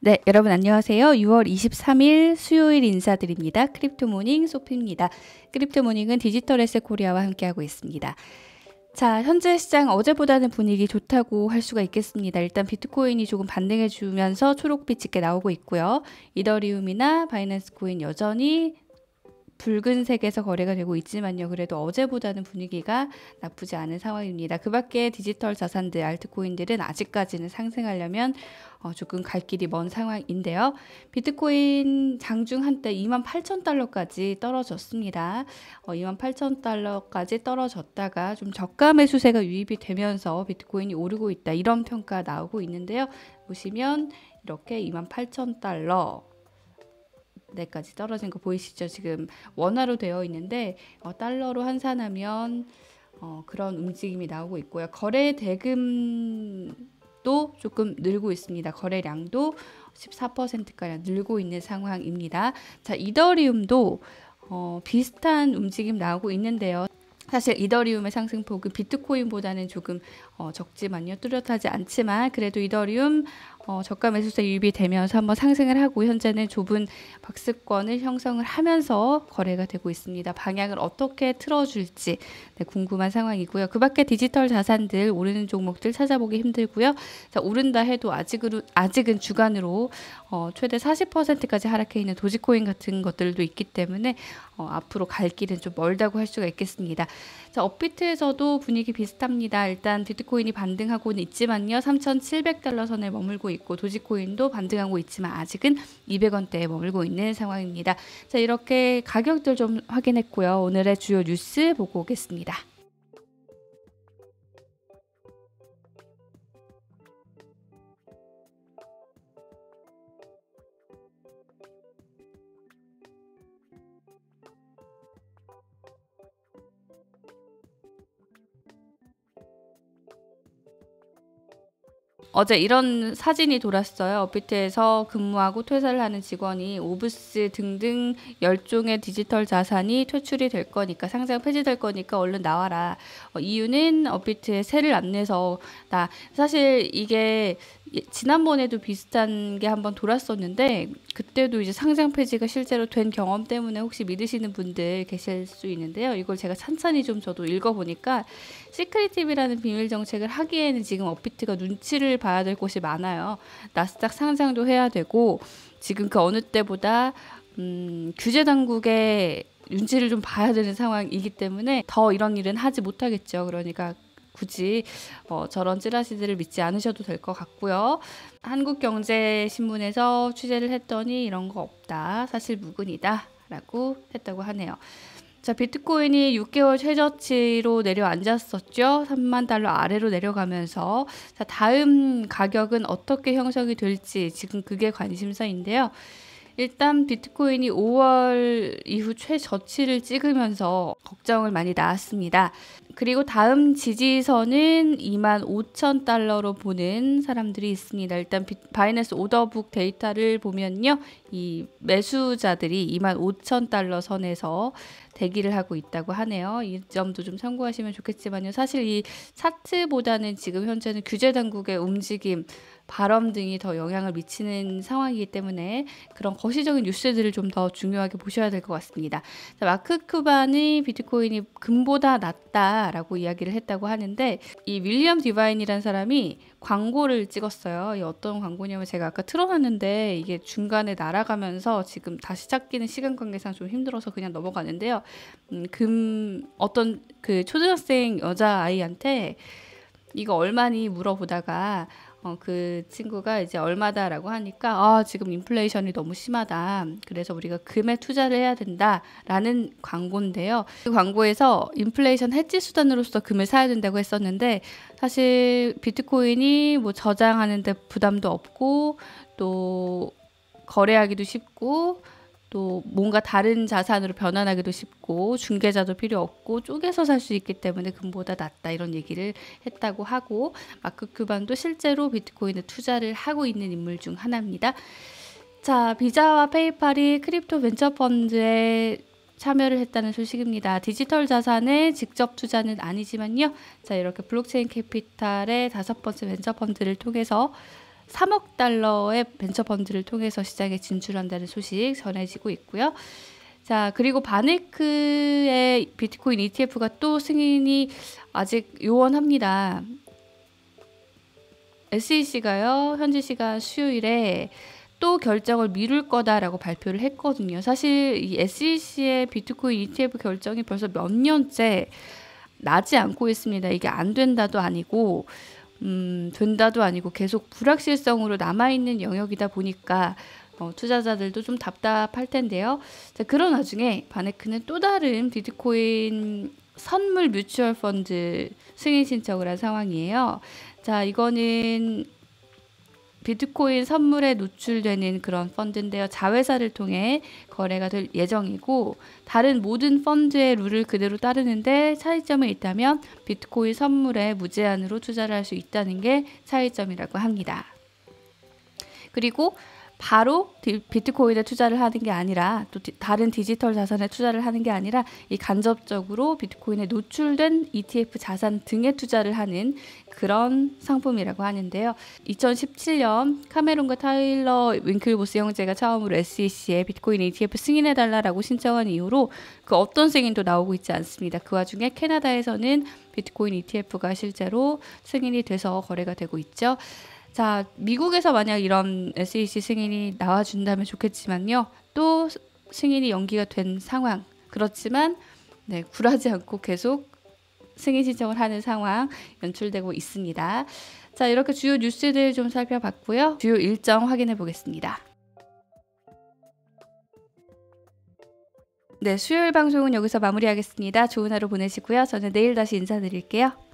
네, 여러분 안녕하세요. 6월 23일 수요일 인사드립니다. 크립토 모닝 소피입니다. 크립토 모닝은 디지털 에셋 코리아와 함께하고 있습니다. 자, 현재 시장 어제보다는 분위기 좋다고 할 수가 있겠습니다. 일단 비트코인이 조금 반등해 주면서 초록빛 짙게 나오고 있고요. 이더리움이나 바이낸스 코인 여전히 붉은색에서 거래가 되고 있지만요. 그래도 어제보다는 분위기가 나쁘지 않은 상황입니다. 그 밖에 디지털 자산들, 알트코인들은 아직까지는 상승하려면 어, 조금 갈 길이 먼 상황인데요. 비트코인 장중 한때 2만 8천 달러까지 떨어졌습니다. 어, 2만 8천 달러까지 떨어졌다가 좀 저가 매수세가 유입이 되면서 비트코인이 오르고 있다 이런 평가 나오고 있는데요. 보시면 이렇게 2만 8천 달러 데까지 떨어진 거 보이시죠? 지금 원화로 되어 있는데 어, 달러로 환산하면 어, 그런 움직임이 나오고 있고요. 거래 대금도 조금 늘고 있습니다. 거래량도 14%가량 늘고 있는 상황입니다. 자, 이더리움도 어, 비슷한 움직임 나오고 있는데요. 사실 이더리움의 상승폭은 비트코인보다는 조금 어, 적지만요. 뚜렷하지 않지만 그래도 이더리움 어, 저가 매수세 유입되면서 이 한번 상승을 하고 현재는 좁은 박스권을 형성을 하면서 거래가 되고 있습니다. 방향을 어떻게 틀어줄지 네, 궁금한 상황이고요. 그 밖에 디지털 자산들 오르는 종목들 찾아보기 힘들고요. 자, 오른다 해도 아직은, 아직은 주간으로 어, 최대 40%까지 하락해 있는 도지코인 같은 것들도 있기 때문에 어, 앞으로 갈 길은 좀 멀다고 할 수가 있겠습니다. 자, 업비트에서도 분위기 비슷합니다. 일단 비트코인이 반등하고는 있지만요. 3,700달러 선을 머물고 있고 도지코인도 반등하고 있지만 아직은 200원대에 머물고 있는 상황입니다. 자 이렇게 가격들 좀 확인했고요. 오늘의 주요 뉴스 보고 오겠습니다. 어제 이런 사진이 돌았어요. 업비트에서 근무하고 퇴사를 하는 직원이 오브스 등등 열종의 디지털 자산이 퇴출이 될 거니까 상장 폐지될 거니까 얼른 나와라. 어, 이유는 업비트에 세를 안 내서 나 사실 이게 지난번에도 비슷한 게 한번 돌았었는데 그때도 이제 상장 폐지가 실제로 된 경험 때문에 혹시 믿으시는 분들 계실 수 있는데요. 이걸 제가 찬찬히 좀 저도 읽어보니까 시크릿팁이라는 비밀 정책을 하기에는 지금 업비트가 눈치를 봐야 될 곳이 많아요. 나스닥 상장도 해야 되고 지금 그 어느 때보다 음, 규제 당국의 눈치를 좀 봐야 되는 상황이기 때문에 더 이런 일은 하지 못하겠죠. 그러니까 굳이 어, 저런 찌라시들을 믿지 않으셔도 될 것 같고요. 한국경제신문에서 취재를 했더니 이런 거 없다. 사실 무근이다. 라고 했다고 하네요. 자, 비트코인이 6개월 최저치로 내려앉았었죠. 3만 달러 아래로 내려가면서. 자, 다음 가격은 어떻게 형성이 될지 지금 그게 관심사인데요. 일단 비트코인이 5월 이후 최저치를 찍으면서 걱정을 많이 나왔습니다. 그리고 다음 지지선은 2만 5천 달러로 보는 사람들이 있습니다. 일단 바이낸스 오더북 데이터를 보면요. 이 매수자들이 2만 5천 달러 선에서 대기를 하고 있다고 하네요. 이 점도 좀 참고하시면 좋겠지만요. 사실 이 차트보다는 지금 현재는 규제 당국의 움직임 발언 등이 더 영향을 미치는 상황이기 때문에 그런 거시적인 뉴스들을 좀 더 중요하게 보셔야 될 것 같습니다. 자, 마크 쿠반이 비트코인이 금보다 낫다라고 이야기를 했다고 하는데 이 윌리엄 디바인이란 사람이 광고를 찍었어요. 어떤 광고냐면 제가 아까 틀어놨는데 이게 중간에 날아가면서 지금 다시 찾기는 시간 관계상 좀 힘들어서 그냥 넘어가는데요. 음, 금 어떤 그 초등학생 여자 아이한테 이거 얼마니 물어보다가 어, 그 친구가 이제 얼마다라고 하니까 아, 지금 인플레이션이 너무 심하다. 그래서 우리가 금에 투자를 해야 된다라는 광고인데요. 그 광고에서 인플레이션 해지 수단으로서 금을 사야 된다고 했었는데 사실 비트코인이 뭐 저장하는데 부담도 없고 또 거래하기도 쉽고 또 뭔가 다른 자산으로 변환하기도 쉽고 중개자도 필요 없고 쪼개서 살 수 있기 때문에 금보다 낫다 이런 얘기를 했다고 하고 마크 큐반도 실제로 비트코인에 투자를 하고 있는 인물 중 하나입니다. 자, 비자와 페이팔이 크립토 벤처 펀드에 참여를 했다는 소식입니다. 디지털 자산에 직접 투자는 아니지만요. 자, 이렇게 블록체인 캐피탈의 다섯 번째 벤처 펀드를 통해서 3억 달러의 벤처 펀드를 통해서 시장에 진출한다는 소식 전해지고 있고요. 자, 그리고 바네크의 비트코인 ETF가 또 승인이 아직 요원합니다. SEC가요, 현지 시간 수요일에 또 결정을 미룰 거다라고 발표를 했거든요. 사실 이 SEC의 비트코인 ETF 결정이 벌써 몇 년째 나지 않고 있습니다. 이게 안 된다도 아니고 음, 된다도 아니고 계속 불확실성으로 남아있는 영역이다 보니까 어, 투자자들도 좀 답답할 텐데요. 자, 그런 와중에 바네크는 또 다른 비트코인 선물 뮤추얼 펀드 승인 신청을 한 상황이에요. 자, 이거는 비트코인 선물에 노출되는 그런 펀드인데요. 자회사를 통해 거래가 될 예정이고 다른 모든 펀드의 룰을 그대로 따르는데 차이점이 있다면 비트코인 선물에 무제한으로 투자를 할 수 있다는 게 차이점이라고 합니다. 그리고 바로 비트코인에 투자를 하는 게 아니라 또 디, 다른 디지털 자산에 투자를 하는 게 아니라 이 간접적으로 비트코인에 노출된 ETF 자산 등에 투자를 하는 그런 상품이라고 하는데요. 2017년 카메론과 타일러 윙클보스 형제가 처음으로 SEC에 비트코인 ETF 승인해달라라고 신청한 이후로 그 어떤 승인도 나오고 있지 않습니다. 그 와중에 캐나다에서는 비트코인 ETF가 실제로 승인이 돼서 거래가 되고 있죠. 자, 미국에서 만약 이런 SEC 승인이 나와준다면 좋겠지만요. 또 승인이 연기가 된 상황. 그렇지만 네, 굴하지 않고 계속 승인 신청을 하는 상황 연출되고 있습니다. 자, 이렇게 주요 뉴스들 좀 살펴봤고요. 주요 일정 확인해 보겠습니다. 네, 수요일 방송은 여기서 마무리하겠습니다. 좋은 하루 보내시고요. 저는 내일 다시 인사드릴게요.